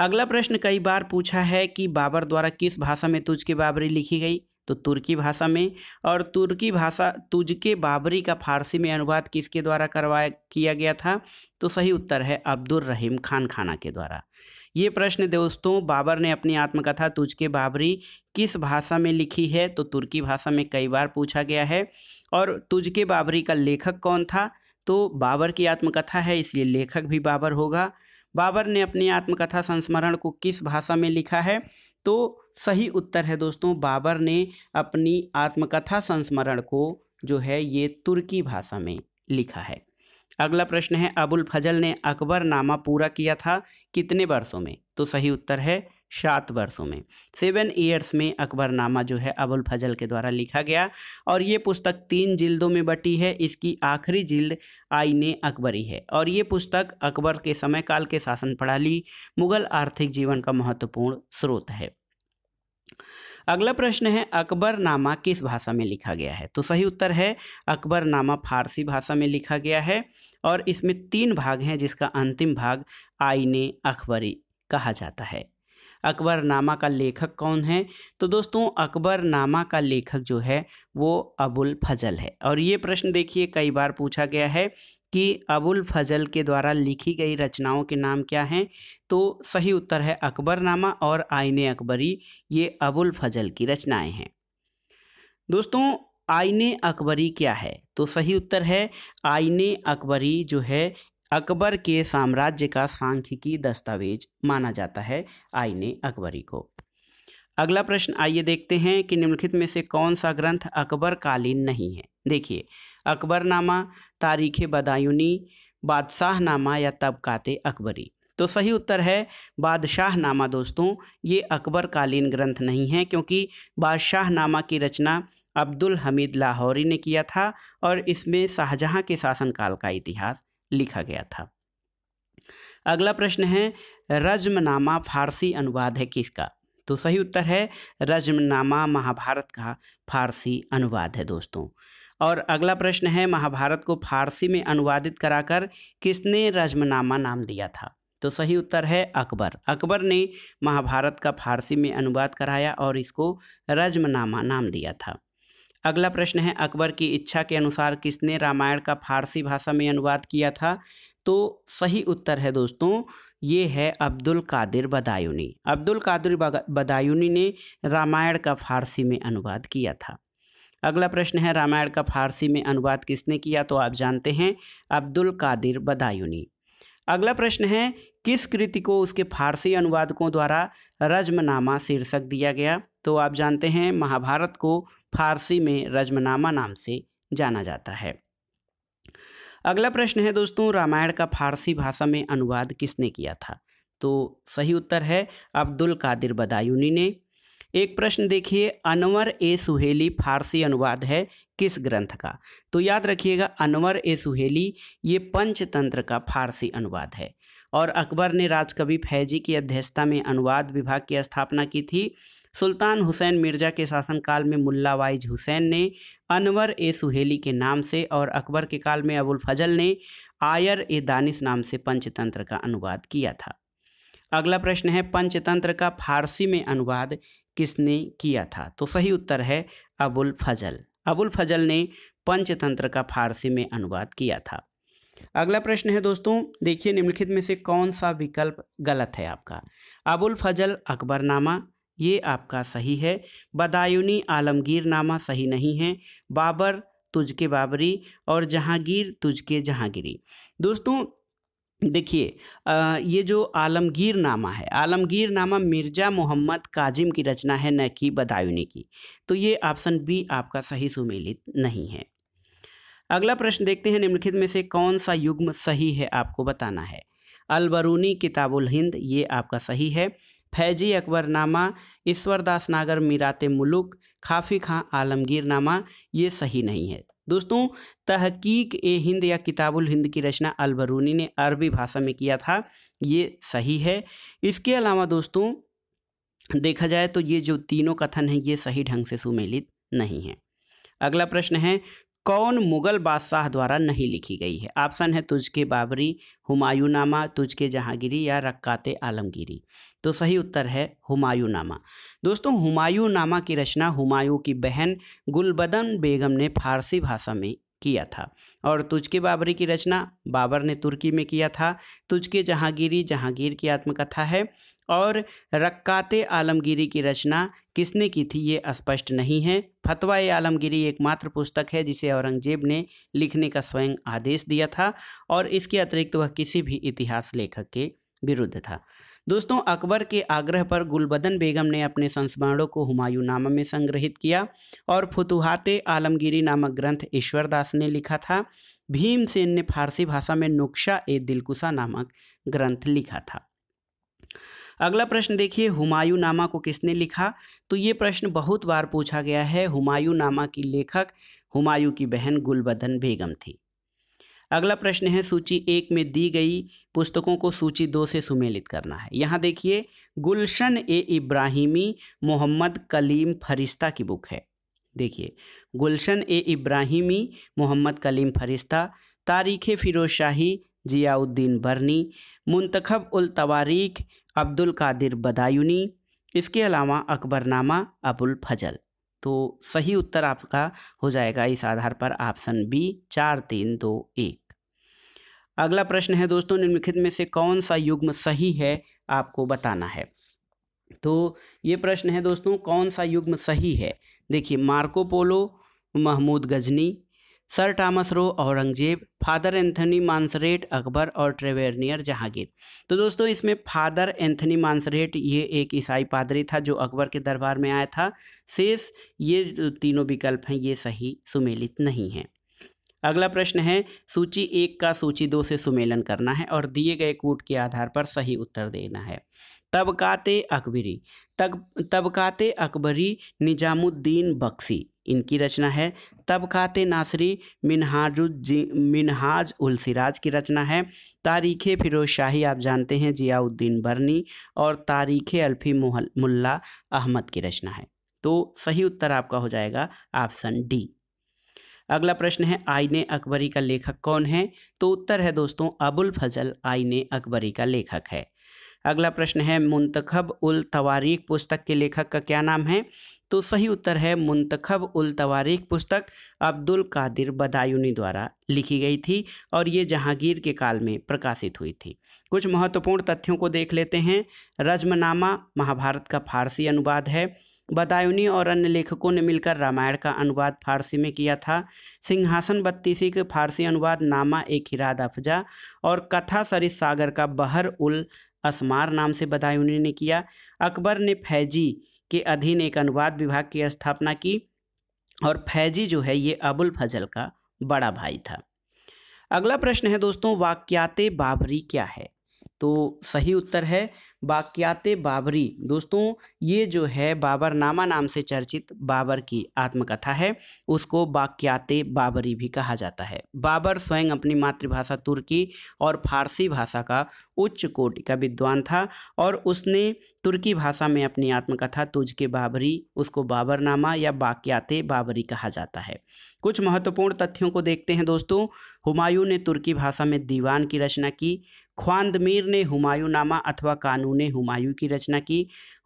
Speaker 1: अगला प्रश्न कई बार पूछा है कि बाबर द्वारा किस भाषा में तुझके बाबरी लिखी गई तो तुर्की भाषा में और तुर्की भाषा तुझके बाबरी का फारसी में अनुवाद किसके द्वारा करवाया किया गया था तो सही उत्तर है अब्दुल रहीम खान खाना के द्वारा ये प्रश्न दोस्तों बाबर ने अपनी आत्मकथा तुझके बाबरी किस भाषा में लिखी है तो तुर्की भाषा में कई बार पूछा गया है और तुझके बाबरी का लेखक कौन था तो बाबर की आत्मकथा है इसलिए लेखक भी बाबर होगा बाबर ने अपनी आत्मकथा संस्मरण को किस भाषा में लिखा है तो सही उत्तर है दोस्तों बाबर ने अपनी आत्मकथा संस्मरण को जो है ये तुर्की भाषा में लिखा है अगला प्रश्न है अबुल फजल ने अकबर नामा पूरा किया था कितने वर्षों में तो सही उत्तर है सात वर्षों में सेवन ईयर्स में अकबरनामा जो है अबुल फजल के द्वारा लिखा गया और ये पुस्तक तीन जिल्दों में बटी है इसकी आखिरी जिल्द आईने अकबरी है और ये पुस्तक अकबर के समय काल के शासन प्रणाली मुगल आर्थिक जीवन का महत्वपूर्ण स्रोत है अगला प्रश्न है अकबरनामा किस भाषा में लिखा गया है तो सही उत्तर है अकबरनामा फारसी भाषा में लिखा गया है और इसमें तीन भाग हैं जिसका अंतिम भाग आईने अकबरी कहा जाता है अकबरनामा का लेखक कौन है तो दोस्तों अकबरनामा का लेखक जो है वो अबुल फजल है और ये प्रश्न देखिए कई बार पूछा गया है कि अबुल फजल के द्वारा लिखी गई रचनाओं के नाम क्या हैं तो सही उत्तर है अकबरनामा और आयने अकबरी ये अबुल फजल की रचनाएं हैं दोस्तों आयने अकबरी क्या है तो सही उत्तर है आइन अकबरी जो है अकबर के साम्राज्य का सांख्यिकी दस्तावेज माना जाता है आईने अकबरी को अगला प्रश्न आइए देखते हैं कि निम्नलिखित में से कौन सा ग्रंथ अकबर कालीन नहीं है देखिए अकबरनामा तारीख बदायूनी बादशाहनामा या तबकाते अकबरी तो सही उत्तर है बादशाहनामा दोस्तों ये अकबर कालीन ग्रंथ नहीं है क्योंकि बादशाहनामा की रचना अब्दुल हमीद लाहौरी ने किया था और इसमें शाहजहाँ के शासनकाल का इतिहास लिखा गया था अगला प्रश्न है रजमनामा फारसी अनुवाद है किसका तो सही उत्तर है रजमनामा महाभारत का फारसी अनुवाद है दोस्तों और अगला प्रश्न है महाभारत को फारसी में अनुवादित कराकर किसने रजमनामा नाम दिया था तो सही उत्तर है अकबर अकबर ने महाभारत का फारसी में अनुवाद कराया और इसको रजमनामा नाम दिया था अगला प्रश्न है अकबर की इच्छा के अनुसार किसने रामायण का फारसी भाषा में अनुवाद किया था तो सही उत्तर है दोस्तों ये है अब्दुल कादिर बदायूनी अब्दुल कादिर बदायूनी ने रामायण का फारसी में अनुवाद किया था अगला प्रश्न है रामायण का फारसी में अनुवाद किसने किया तो आप जानते हैं अब्दुल कादिर बदायूनी अगला प्रश्न है किस कृति को उसके फारसी अनुवादकों द्वारा रजमनामा शीर्षक दिया गया तो आप जानते हैं महाभारत को फारसी में रजमनामा नाम से जाना जाता है अगला प्रश्न है दोस्तों रामायण का फारसी भाषा में अनुवाद किसने किया था तो सही उत्तर है अब्दुल कादिर बदायूनी ने एक प्रश्न देखिए अनवर ए सुहेली फारसी अनुवाद है किस ग्रंथ का तो याद रखिएगा अनवर ए सुहेली ये पंचतंत्र का फारसी अनुवाद है और अकबर ने राजकवि फैजी की अध्यक्षता में अनुवाद विभाग की स्थापना की थी सुल्तान हुसैन मिर्जा के शासनकाल में मुल्ला वाइज हुसैन ने अनवर ए सुहेली के नाम से और अकबर के काल में अबुल फजल ने आयर ए दानिश नाम से पंचतंत्र का अनुवाद किया था अगला प्रश्न है पंचतंत्र का फारसी में अनुवाद किसने किया था तो सही उत्तर है अबुल फजल अबुल फजल ने पंचतंत्र का फारसी में अनुवाद किया था अगला प्रश्न है दोस्तों देखिए निम्नलिखित में से कौन सा विकल्प गलत है आपका अबुल फजल अकबरनामा ये आपका सही है बदायूनी आलमगीर नामा सही नहीं है बाबर तुझके बाबरी और जहांगीर तुझके जहांगीरी दोस्तों देखिए ये जो आलमगीर नामा है आलमगीर नामा मिर्ज़ा मोहम्मद काजिम की रचना है न कि बदायूनी की तो ये ऑप्शन बी आपका सही सुमेलित नहीं है अगला प्रश्न देखते हैं निम्नलिखित में से कौन सा युग्म सही है आपको बताना है अलबरूनी किताबुल हिंद ये आपका सही है फैजी अकबरनामा ईश्वरदास नागर मीरात मुलुक खाफी खां नामा ये सही नहीं है दोस्तों तहकीक ए हिंद या किताबुल हिंद की रचना अलबरूनी ने अरबी भाषा में किया था ये सही है इसके अलावा दोस्तों देखा जाए तो ये जो तीनों कथन हैं ये सही ढंग से सुमेलित नहीं है अगला प्रश्न है कौन मुगल बादशाह द्वारा नहीं लिखी गई है ऑप्शन है तुझके बाबरी हुमायूनामा तुझके जहांगीरी या रक्काते आलमगीरी तो सही उत्तर है हुमायूनामा दोस्तों हुमायूं नामा की रचना हुमायूं की बहन गुलबदन बेगम ने फारसी भाषा में किया था और तुझके बाबरी की रचना बाबर ने तुर्की में किया था तुझके जहांगीरी जहांगीर की आत्मकथा है और रक्काते आलमगीरी की रचना किसने की थी ये स्पष्ट नहीं है फतवा आलमगिरी एकमात्र पुस्तक है जिसे औरंगजेब ने लिखने का स्वयं आदेश दिया था और इसके अतिरिक्त वह किसी भी इतिहास लेखक के विरुद्ध था दोस्तों अकबर के आग्रह पर गुलबदन बेगम ने अपने संस्मरणों को हुमायूं नामा में संग्रहित किया और फुतुहाते आलमगिरी नामक ग्रंथ ईश्वरदास ने लिखा था भीमसेन ने फारसी भाषा में नुक्शा ए दिलकुशा नामक ग्रंथ लिखा था अगला प्रश्न देखिए हुमायूं नामा को किसने लिखा तो ये प्रश्न बहुत बार पूछा गया है हुमायूं नामा की लेखक हुमायूं की बहन गुलबदन बेगम थी अगला प्रश्न है सूची एक में दी गई पुस्तकों को सूची दो से सुमेलित करना है यहाँ देखिए गुलशन ए इब्राहिमी मोहम्मद कलीम फरिश्ता की बुक है देखिए गुलशन ए इब्राहिमी मोहम्मद कलीम फरिश्ता तारीख़ फिरोज शाही जियाउद्दीन बरनी मुंतखब उल तवारीख अब्दुल कादिर बदायूनी इसके अलावा अकबरनामा अबुल फजल तो सही उत्तर आपका हो जाएगा इस आधार पर ऑप्शन बी चार तीन दो एक अगला प्रश्न है दोस्तों निम्नलिखित में से कौन सा युग्म सही है आपको बताना है तो ये प्रश्न है दोस्तों कौन सा युग्म सही है देखिए Marco Polo Mahmud Ghazni sir Thomas Roe Aurangzeb father Anthony Monserrate Akbar और ट्रेवेरनियर जहांगीर तो दोस्तों इसमें फादर एंथनी मानसरेट ये एक ईसाई पादरी था जो अकबर के दरबार में आया था शेष ये तीनों विकल्प हैं ये सही सुमेलित नहीं हैं अगला प्रश्न है सूची एक का सूची दो से सुमेलन करना है और दिए गए कूट के आधार पर सही उत्तर देना है तबकात अकबरी तब तबकात अकबरी निजामुद्दीन बख्शी इनकी रचना है तबकात नासरी मिनहाजुद्दी मिनहाज उल सिराज की रचना है तारीख़ फिरोज शाही आप जानते हैं जियाउद्दीन बरनी और तारीख़ अल्फी मुल्ला अहमद की रचना है तो सही उत्तर आपका हो जाएगा ऑप्शन डी अगला प्रश्न है आईने अकबरी का लेखक कौन है तो उत्तर है दोस्तों अबुल फजल आईने अकबरी का लेखक है अगला प्रश्न है मुंतखब उल तवारीक पुस्तक के लेखक का क्या नाम है तो सही उत्तर है मुंतखब उल तवारीक पुस्तक अब्दुल कादिर बदायूनी द्वारा लिखी गई थी और ये जहांगीर के काल में प्रकाशित हुई थी कुछ महत्वपूर्ण तथ्यों को देख लेते हैं रजमनामा महाभारत का फारसी अनुवाद है बदायूनी और अन्य लेखकों ने मिलकर रामायण का अनुवाद फारसी में किया था सिंहासन बत्तीसी के फारसी अनुवाद नामा एक हिराद अफजा और कथा सरी सागर का बहर उल असमार नाम से बदायूनी ने किया अकबर ने फैजी के अधीन एक अनुवाद विभाग की स्थापना की और फैजी जो है ये अबुल फजल का बड़ा भाई था अगला प्रश्न है दोस्तों वाक्यात बाबरी क्या है तो सही उत्तर है बाक्यात बाबरी दोस्तों ये जो है बाबरनामा नाम से चर्चित बाबर की आत्मकथा है उसको बाक्यात बाबरी भी कहा जाता है बाबर स्वयं अपनी मातृभाषा तुर्की और फारसी भाषा का उच्च कोटि का विद्वान था और उसने तुर्की भाषा में अपनी आत्मकथा तुज के बाबरी उसको बाबरनामा या बाक्यात बाबरी कहा जाता है कुछ महत्वपूर्ण तथ्यों को देखते हैं दोस्तों हुमायूं ने तुर्की भाषा में दीवान की रचना की ख्वांदमीर ने हुमायूं नामा अथवा कानून हुमायूं की रचना की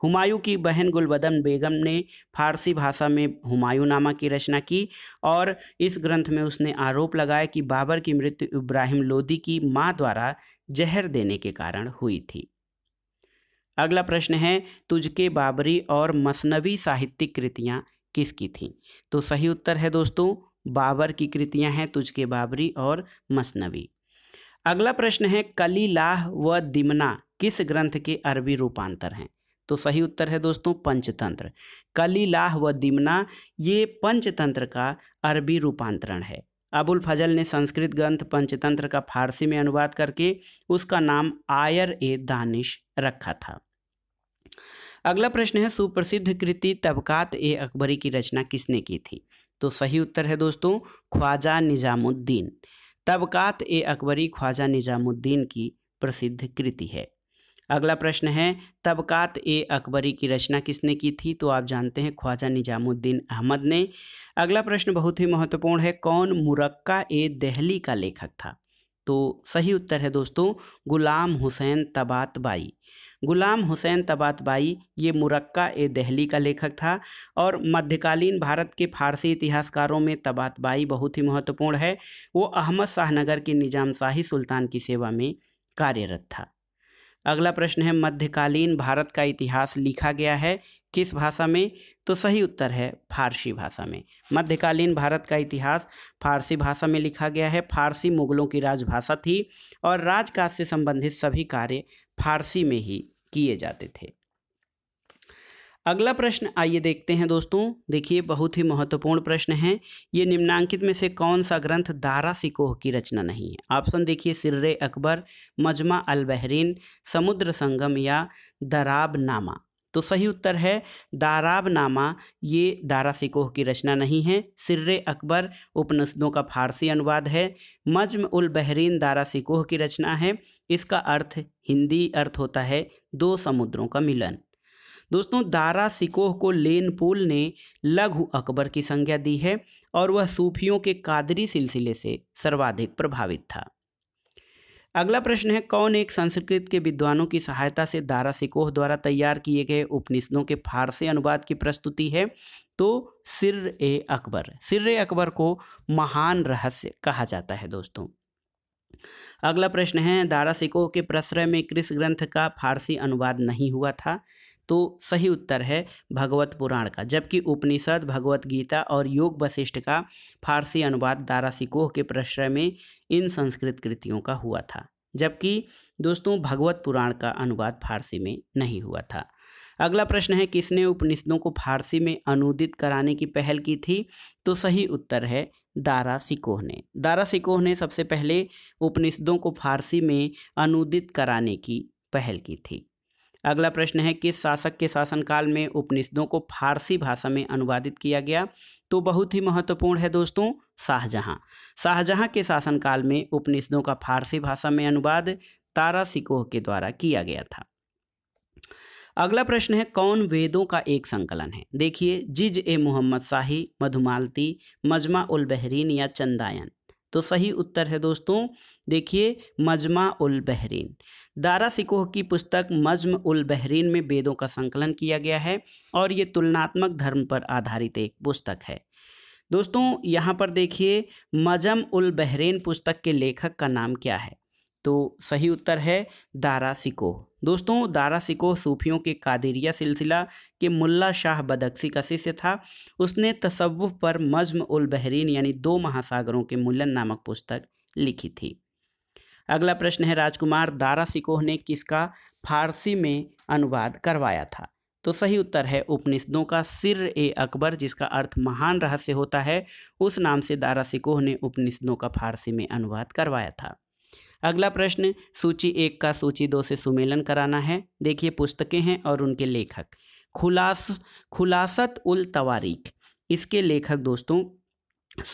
Speaker 1: हुमायूं की बहन गुलबदन बेगम ने फारसी भाषा में हुमायूं नामा की रचना की और इस ग्रंथ में उसने आरोप लगाया कि बाबर की मृत्यु इब्राहिम लोदी की माँ द्वारा जहर देने के कारण हुई थी अगला प्रश्न है तुझके बाबरी और मसनवी साहित्यिक कृतियाँ किसकी थीं तो सही उत्तर है दोस्तों बाबर की कृतियाँ हैं तुझके बाबरी और मसनवी अगला प्रश्न है कलीलाह व दिमना किस ग्रंथ के अरबी रूपांतर हैं तो सही उत्तर है दोस्तों पंचतंत्र कलीलाह व दिमना ये पंचतंत्र का अरबी रूपांतरण है अबुल फजल ने संस्कृत ग्रंथ पंचतंत्र का फारसी में अनुवाद करके उसका नाम आयर ए दानिश रखा था अगला प्रश्न है सुप्रसिद्ध कृति तबकात ए अकबरी की रचना किसने की थी तो सही उत्तर है दोस्तों ख्वाजा निजामुद्दीन तबकात ए अकबरी ख्वाजा निज़ामुद्दीन की प्रसिद्ध कृति है अगला प्रश्न है तबकात ए अकबरी की रचना किसने की थी तो आप जानते हैं ख्वाजा निज़ामुद्दीन अहमद ने अगला प्रश्न बहुत ही महत्वपूर्ण है कौन मुरक्का ए दहली का लेखक था तो सही उत्तर है दोस्तों गुलाम हुसैन तबात बाई गुलाम हुसैन तबात बाई ये मुरक्का ए दहली का लेखक था और मध्यकालीन भारत के फारसी इतिहासकारों में तबात बाई बहुत ही महत्वपूर्ण है वो अहमद शाहनगर के निजाम शाही सुल्तान की सेवा में कार्यरत था अगला प्रश्न है मध्यकालीन भारत का इतिहास लिखा गया है किस भाषा में तो सही उत्तर है फारसी भाषा में मध्यकालीन भारत का इतिहास फारसी भाषा में लिखा गया है फारसी मुगलों की राजभाषा थी और राजकाज से संबंधित सभी कार्य फारसी में ही किए जाते थे अगला प्रश्न आइए देखते हैं दोस्तों देखिए बहुत ही महत्वपूर्ण प्रश्न है ये निम्नांकित में से कौन सा ग्रंथ दारा सिकोह की रचना नहीं है ऑप्शन देखिए सिर्रे अकबर मजमा अल बहरीन समुद्र संगम या दराब नामा तो सही उत्तर है दाराब नामा ये दारा सिकोह की रचना नहीं है सिर्र अकबर उपनिषदों का फारसी अनुवाद है मजम उल बहरीन दारा सिकोह की रचना है इसका अर्थ हिंदी अर्थ होता है दो समुद्रों का मिलन दोस्तों दारा सिकोह को लेन पुल ने लघु अकबर की संज्ञा दी है और वह सूफियों के कादरी सिलसिले से सर्वाधिक प्रभावित था अगला प्रश्न है कौन एक संस्कृत के विद्वानों की सहायता से दारा सिकोह द्वारा तैयार किए गए उपनिषदों के फारसी अनुवाद की प्रस्तुति है तो सिर ए अकबर सिर ए अकबर को महान रहस्य कहा जाता है दोस्तों अगला प्रश्न है दारा सिकोह के प्रश्रय में कृष ग्रंथ का फारसी अनुवाद नहीं हुआ था तो सही उत्तर है भगवत पुराण का जबकि उपनिषद भगवत गीता और योग वशिष्ठ का फारसी अनुवाद दारा सिकोह के प्रश्रय में इन संस्कृत कृतियों का हुआ था जबकि दोस्तों भगवत पुराण का अनुवाद फारसी में नहीं हुआ था अगला प्रश्न है किसने उपनिषदों को फारसी में अनुदित कराने की पहल की थी तो सही उत्तर है दारा सिकोह ने दारा सिकोह ने सबसे पहले उपनिषदों को फारसी में अनुदित कराने की पहल की थी अगला प्रश्न है किस शासक के शासनकाल में उपनिषदों को फारसी भाषा में अनुवादित किया गया तो बहुत ही महत्वपूर्ण है दोस्तों शाहजहाँ शाहजहाँ के शासनकाल में उपनिषदों का फारसी भाषा में अनुवाद तारा सिकोह के द्वारा किया गया था अगला प्रश्न है कौन वेदों का एक संकलन है देखिए जिज ए मोहम्मद शाही मधुमालती मजमा उल बहरीन या चंदायन तो सही उत्तर है दोस्तों देखिए मजमा उल बहरीन दारा सिकोह की पुस्तक मजम उल बहरीन में वेदों का संकलन किया गया है और ये तुलनात्मक धर्म पर आधारित एक पुस्तक है दोस्तों यहाँ पर देखिए मजम उल बहरीन पुस्तक के लेखक का नाम क्या है तो सही उत्तर है दारा सिकोह दोस्तों दारा सिको सूफियों के कादिरिया सिलसिला के मुल्ला शाह बदक्सी का शिष्य था उसने तसव्वुफ पर मजम उल बहरीन यानी दो महासागरों के मुल्लन नामक पुस्तक लिखी थी अगला प्रश्न है राजकुमार दारा सिकोह ने किसका फारसी में अनुवाद करवाया था तो सही उत्तर है उपनिषदों का सिर ए अकबर जिसका अर्थ महान रहस्य होता है उस नाम से दारा सिकोह ने उपनिषदों का फारसी में अनुवाद करवाया था अगला प्रश्न सूची एक का सूची दो से सुमेलन कराना है देखिए पुस्तकें हैं और उनके लेखक खुलास खुलासत उल तवारीख इसके लेखक दोस्तों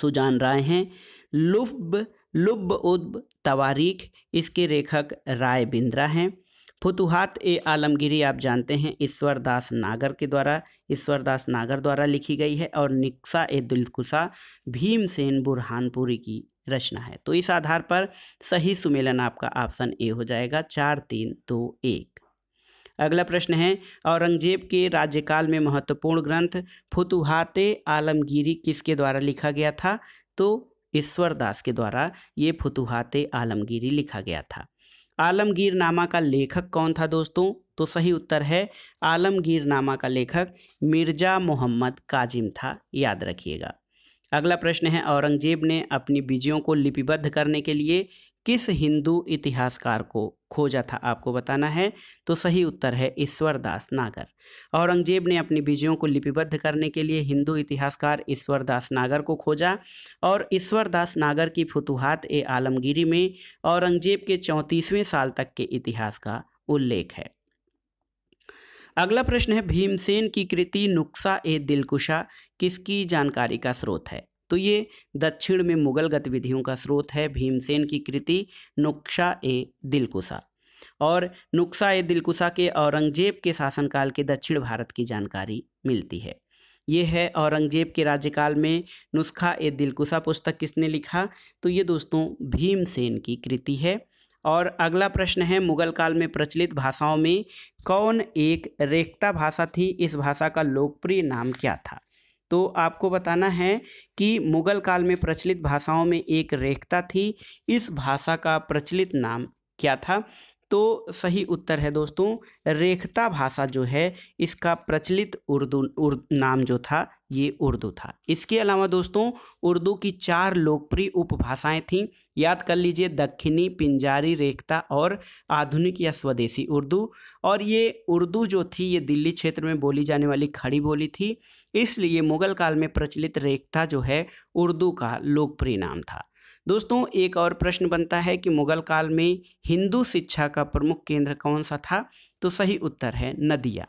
Speaker 1: सुजान राय हैं लुब लुब उब तवारीख इसके लेखक राय बिंद्रा हैं फतुहात ए आलमगिरी आप जानते हैं ईश्वरदास नागर के द्वारा ईश्वरदास नागर द्वारा लिखी गई है और निक्सा ए दिलकुशा भीमसेन बुरहानपुरी की रचना है तो इस आधार पर सही सुमेलन आपका ऑप्शन ए हो जाएगा चार तीन दो एक अगला प्रश्न है औरंगजेब के राज्यकाल में महत्वपूर्ण ग्रंथ फुतुहाते आलमगीरी किसके द्वारा लिखा गया था तो ईश्वरदास के द्वारा ये फुतुहाते आलमगीरी लिखा गया था आलमगीर नामा का लेखक कौन था दोस्तों तो सही उत्तर है आलमगीर नामा का लेखक मिर्ज़ा मोहम्मद काजिम था याद रखिएगा अगला प्रश्न है औरंगजेब ने अपनी बीजियों को लिपिबद्ध करने के लिए किस हिंदू इतिहासकार को खोजा था आपको बताना है तो सही उत्तर है ईश्वरदास नागर औरंगजेब ने अपनी बीजियों को लिपिबद्ध करने के लिए हिंदू इतिहासकार ईश्वरदास नागर को खोजा और ईश्वरदास नागर की फतुहात ए आलमगिरी में औरंगजेब के चौंतीसवें साल तक के इतिहास का उल्लेख है अगला प्रश्न है भीमसेन की कृति नुक्सा ए दिलकुशा किसकी जानकारी का स्रोत है तो ये दक्षिण में मुगल गतिविधियों का स्रोत है भीमसेन की कृति नुक्शा ए दिलकुशा और नुक्शा ए दिलकुशा के औरंगजेब के शासनकाल के दक्षिण भारत की जानकारी मिलती है ये है औरंगजेब के राज्यकाल में नुस्खा ए दिलकुशा पुस्तक किसने लिखा तो ये दोस्तों भीमसेन की कृति है और अगला प्रश्न है मुगल काल में प्रचलित भाषाओं में कौन एक रेखता भाषा थी इस भाषा का लोकप्रिय नाम क्या था तो आपको बताना है कि मुगल काल में प्रचलित भाषाओं में एक रेखता थी इस भाषा का प्रचलित नाम क्या था तो सही उत्तर है दोस्तों रेखता भाषा जो है इसका प्रचलित उर्दू उर्द नाम जो था ये उर्दू था इसके अलावा दोस्तों उर्दू की चार लोकप्रिय उपभाषाएं थीं याद कर लीजिए दक्षिणी पिंजारी रेखता और आधुनिक या स्वदेशी उर्दू और ये उर्दू जो थी ये दिल्ली क्षेत्र में बोली जाने वाली खड़ी बोली थी इसलिए मुगल काल में प्रचलित रेखता जो है उर्दू का लोकप्रिय नाम था दोस्तों एक और प्रश्न बनता है कि मुगल काल में हिंदू शिक्षा का प्रमुख केंद्र कौन सा था तो सही उत्तर है नदिया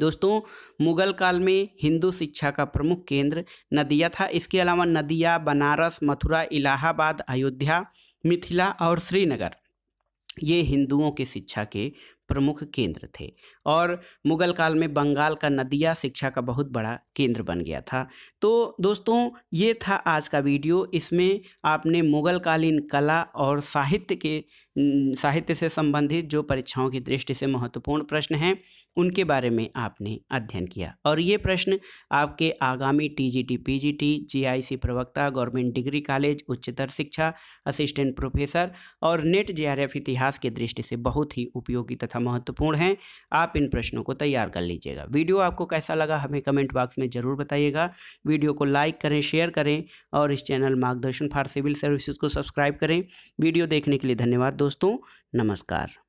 Speaker 1: दोस्तों मुगल काल में हिंदू शिक्षा का प्रमुख केंद्र नदिया था इसके अलावा नदिया बनारस मथुरा इलाहाबाद अयोध्या मिथिला और श्रीनगर ये हिंदुओं के शिक्षा के प्रमुख केंद्र थे और मुगल काल में बंगाल का नदिया शिक्षा का बहुत बड़ा केंद्र बन गया था तो दोस्तों ये था आज का वीडियो इसमें आपने मुगल कालीन कला और साहित्य के साहित्य से संबंधित जो परीक्षाओं की दृष्टि से महत्वपूर्ण प्रश्न हैं उनके बारे में आपने अध्ययन किया और ये प्रश्न आपके आगामी टीजीटी पीजीटी जीआईसी प्रवक्ता गवर्नमेंट डिग्री कॉलेज उच्चतर शिक्षा असिस्टेंट प्रोफेसर और नेट जेआरएफ इतिहास के दृष्टि से बहुत ही उपयोगी तथा महत्वपूर्ण हैं आप इन प्रश्नों को तैयार कर लीजिएगा वीडियो आपको कैसा लगा हमें कमेंट बॉक्स में ज़रूर बताइएगा वीडियो को लाइक करें शेयर करें और इस चैनल मार्गदर्शन फॉर सिविल सर्विसेज को सब्सक्राइब करें वीडियो देखने के लिए धन्यवाद दोस्तों नमस्कार